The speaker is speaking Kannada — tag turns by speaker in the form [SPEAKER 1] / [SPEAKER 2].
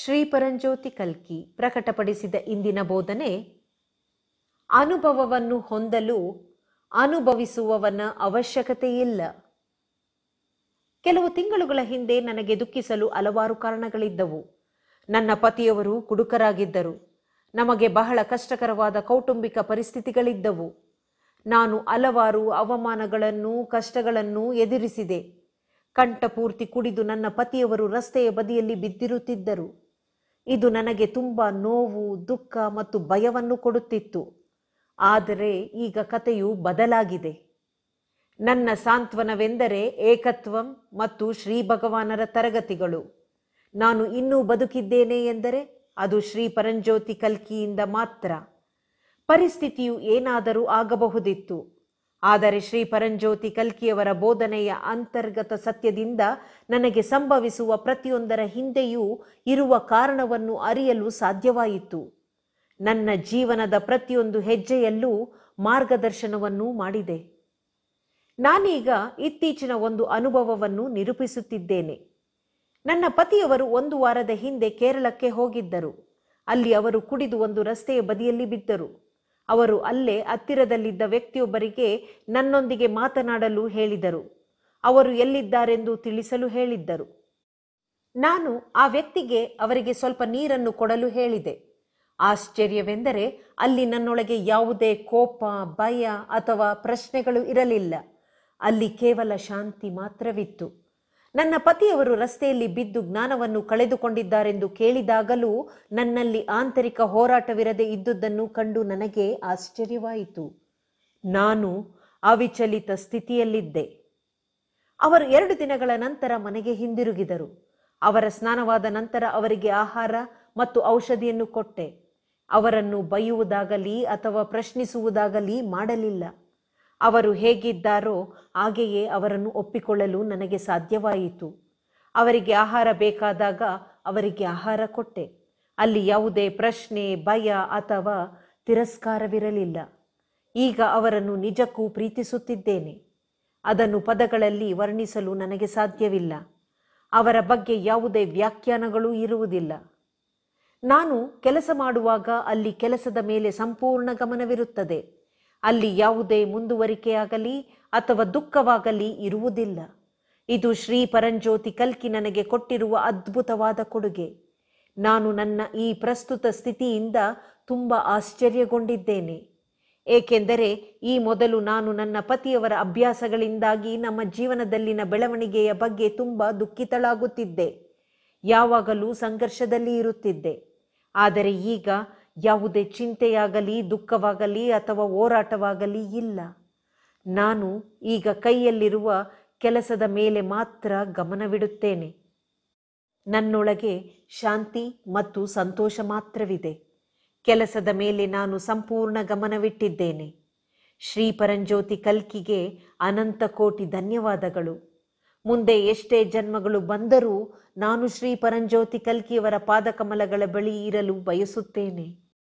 [SPEAKER 1] ಶ್ರೀ ಪರಂಜ್ಯೋತಿ ಕಲ್ಕಿ ಪ್ರಕಟಪಡಿಸಿದ ಇಂದಿನ ಬೋಧನೆ ಅನುಭವವನ್ನು ಹೊಂದಲು ಅನುಭವಿಸುವವನ ಅವಶ್ಯಕತೆಯಿಲ್ಲ ಕೆಲವು ತಿಂಗಳುಗಳ ಹಿಂದೆ ನನಗೆ ದುಃಖಿಸಲು ಹಲವಾರು ಕಾರಣಗಳಿದ್ದವು ನನ್ನ ಪತಿಯವರು ಕುಡುಕರಾಗಿದ್ದರು ನಮಗೆ ಬಹಳ ಕಷ್ಟಕರವಾದ ಕೌಟುಂಬಿಕ ಪರಿಸ್ಥಿತಿಗಳಿದ್ದವು ನಾನು ಹಲವಾರು ಅವಮಾನಗಳನ್ನು ಕಷ್ಟಗಳನ್ನು ಎದುರಿಸಿದೆ ಕಂಠಪೂರ್ತಿ ಕುಡಿದು ನನ್ನ ಪತಿಯವರು ರಸ್ತೆಯ ಬದಿಯಲ್ಲಿ ಬಿದ್ದಿರುತ್ತಿದ್ದರು ಇದು ನನಗೆ ತುಂಬ ನೋವು ದುಃಖ ಮತ್ತು ಭಯವನ್ನು ಕೊಡುತ್ತಿತ್ತು ಆದರೆ ಈಗ ಕಥೆಯು ಬದಲಾಗಿದೆ ನನ್ನ ಸಾಂತ್ವನವೆಂದರೆ ಏಕತ್ವಂ ಮತ್ತು ಶ್ರೀ ಭಗವಾನರ ತರಗತಿಗಳು ನಾನು ಇನ್ನೂ ಬದುಕಿದ್ದೇನೆ ಎಂದರೆ ಅದು ಶ್ರೀ ಪರಂಜ್ಯೋತಿ ಕಲ್ಕಿಯಿಂದ ಮಾತ್ರ ಪರಿಸ್ಥಿತಿಯು ಏನಾದರೂ ಆಗಬಹುದಿತ್ತು ಆದರೆ ಶ್ರೀ ಪರಂಜ್ಯೋತಿ ಕಲ್ಕಿಯವರ ಬೋಧನೆಯ ಅಂತರ್ಗತ ಸತ್ಯದಿಂದ ನನಗೆ ಸಂಭವಿಸುವ ಪ್ರತಿಯೊಂದರ ಹಿಂದೆಯೂ ಇರುವ ಕಾರಣವನ್ನು ಅರಿಯಲು ಸಾಧ್ಯವಾಯಿತು ನನ್ನ ಜೀವನದ ಪ್ರತಿಯೊಂದು ಹೆಜ್ಜೆಯಲ್ಲೂ ಮಾರ್ಗದರ್ಶನವನ್ನೂ ಮಾಡಿದೆ ನಾನೀಗ ಇತ್ತೀಚಿನ ಒಂದು ಅನುಭವವನ್ನು ನಿರೂಪಿಸುತ್ತಿದ್ದೇನೆ ನನ್ನ ಪತಿಯವರು ಒಂದು ವಾರದ ಹಿಂದೆ ಕೇರಳಕ್ಕೆ ಹೋಗಿದ್ದರು ಅಲ್ಲಿ ಅವರು ಕುಡಿದು ಒಂದು ರಸ್ತೆಯ ಬದಿಯಲ್ಲಿ ಬಿದ್ದರು ಅವರು ಅಲ್ಲೇ ಹತ್ತಿರದಲ್ಲಿದ್ದ ವ್ಯಕ್ತಿಯೊಬ್ಬರಿಗೆ ನನ್ನೊಂದಿಗೆ ಮಾತನಾಡಲು ಹೇಳಿದರು ಅವರು ಎಲ್ಲಿದ್ದಾರೆಂದು ತಿಳಿಸಲು ಹೇಳಿದ್ದರು ನಾನು ಆ ವ್ಯಕ್ತಿಗೆ ಅವರಿಗೆ ಸ್ವಲ್ಪ ನೀರನ್ನು ಕೊಡಲು ಹೇಳಿದೆ ಆಶ್ಚರ್ಯವೆಂದರೆ ಅಲ್ಲಿ ನನ್ನೊಳಗೆ ಯಾವುದೇ ಕೋಪ ಭಯ ಅಥವಾ ಪ್ರಶ್ನೆಗಳು ಇರಲಿಲ್ಲ ಅಲ್ಲಿ ಕೇವಲ ಶಾಂತಿ ಮಾತ್ರವಿತ್ತು ನನ್ನ ಪತಿಯವರು ರಸ್ತೆಯಲ್ಲಿ ಬಿದ್ದು ಜ್ಞಾನವನ್ನು ಕಳೆದುಕೊಂಡಿದ್ದಾರೆಂದು ಕೇಳಿದಾಗಲೂ ನನ್ನಲ್ಲಿ ಆಂತರಿಕ ಹೋರಾಟವಿರದೆ ಇದ್ದುದನ್ನು ಕಂಡು ನನಗೆ ಆಶ್ಚರ್ಯವಾಯಿತು ನಾನು ಅವಿಚಲಿತ ಸ್ಥಿತಿಯಲ್ಲಿದ್ದೆ ಅವರು ಎರಡು ದಿನಗಳ ನಂತರ ಮನೆಗೆ ಹಿಂದಿರುಗಿದರು ಅವರ ಸ್ನಾನವಾದ ನಂತರ ಅವರಿಗೆ ಆಹಾರ ಮತ್ತು ಔಷಧಿಯನ್ನು ಕೊಟ್ಟೆ ಅವರನ್ನು ಬೈಯುವುದಾಗಲಿ ಅಥವಾ ಪ್ರಶ್ನಿಸುವುದಾಗಲಿ ಮಾಡಲಿಲ್ಲ ಅವರು ಹೇಗಿದ್ದಾರೋ ಹಾಗೆಯೇ ಅವರನ್ನು ಒಪ್ಪಿಕೊಳ್ಳಲು ನನಗೆ ಸಾಧ್ಯವಾಯಿತು ಅವರಿಗೆ ಆಹಾರ ಬೇಕಾದಾಗ ಅವರಿಗೆ ಆಹಾರ ಕೊಟ್ಟೆ ಅಲ್ಲಿ ಯಾವುದೇ ಪ್ರಶ್ನೆ ಭಯ ಅಥವಾ ತಿರಸ್ಕಾರವಿರಲಿಲ್ಲ ಈಗ ಅವರನ್ನು ನಿಜಕ್ಕೂ ಪ್ರೀತಿಸುತ್ತಿದ್ದೇನೆ ಅದನ್ನು ಪದಗಳಲ್ಲಿ ವರ್ಣಿಸಲು ನನಗೆ ಸಾಧ್ಯವಿಲ್ಲ ಅವರ ಬಗ್ಗೆ ಯಾವುದೇ ವ್ಯಾಖ್ಯಾನಗಳು ಇರುವುದಿಲ್ಲ ನಾನು ಕೆಲಸ ಮಾಡುವಾಗ ಅಲ್ಲಿ ಕೆಲಸದ ಮೇಲೆ ಸಂಪೂರ್ಣ ಗಮನವಿರುತ್ತದೆ ಅಲ್ಲಿ ಯಾವುದೇ ಮುಂದುವರಿಕೆಯಾಗಲಿ ಅಥವಾ ದುಃಖವಾಗಲಿ ಇರುವುದಿಲ್ಲ ಇದು ಶ್ರೀ ಪರಂಜ್ಯೋತಿ ಕಲ್ಕಿ ನನಗೆ ಕೊಟ್ಟಿರುವ ಅದ್ಭುತವಾದ ಕೊಡುಗೆ ನಾನು ನನ್ನ ಈ ಪ್ರಸ್ತುತ ಸ್ಥಿತಿಯಿಂದ ತುಂಬ ಆಶ್ಚರ್ಯಗೊಂಡಿದ್ದೇನೆ ಏಕೆಂದರೆ ಈ ಮೊದಲು ನಾನು ನನ್ನ ಪತಿಯವರ ಅಭ್ಯಾಸಗಳಿಂದಾಗಿ ನಮ್ಮ ಜೀವನದಲ್ಲಿನ ಬೆಳವಣಿಗೆಯ ಬಗ್ಗೆ ತುಂಬ ದುಃಖಿತಳಾಗುತ್ತಿದ್ದೆ ಯಾವಾಗಲೂ ಸಂಘರ್ಷದಲ್ಲಿ ಇರುತ್ತಿದ್ದೆ ಆದರೆ ಈಗ ಯಾವುದೇ ಚಿಂತೆಯಾಗಲಿ ದುಃಖವಾಗಲಿ ಅಥವಾ ಹೋರಾಟವಾಗಲಿ ಇಲ್ಲ ನಾನು ಈಗ ಕೈಯಲ್ಲಿರುವ ಕೆಲಸದ ಮೇಲೆ ಮಾತ್ರ ಗಮನವಿಡುತ್ತೇನೆ ನನ್ನೊಳಗೆ ಶಾಂತಿ ಮತ್ತು ಸಂತೋಷ ಮಾತ್ರವಿದೆ ಕೆಲಸದ ಮೇಲೆ ನಾನು ಸಂಪೂರ್ಣ ಗಮನವಿಟ್ಟಿದ್ದೇನೆ ಶ್ರೀ ಪರಂಜ್ಯೋತಿ ಕಲ್ಕಿಗೆ ಅನಂತ ಕೋಟಿ ಧನ್ಯವಾದಗಳು ಮುಂದೆ ಎಷ್ಟೇ ಜನ್ಮಗಳು ಬಂದರೂ ನಾನು ಶ್ರೀ ಪರಂಜ್ಯೋತಿ ಕಲ್ಕಿಯವರ ಪಾದಕಮಲಗಳ ಬಳಿ ಇರಲು ಬಯಸುತ್ತೇನೆ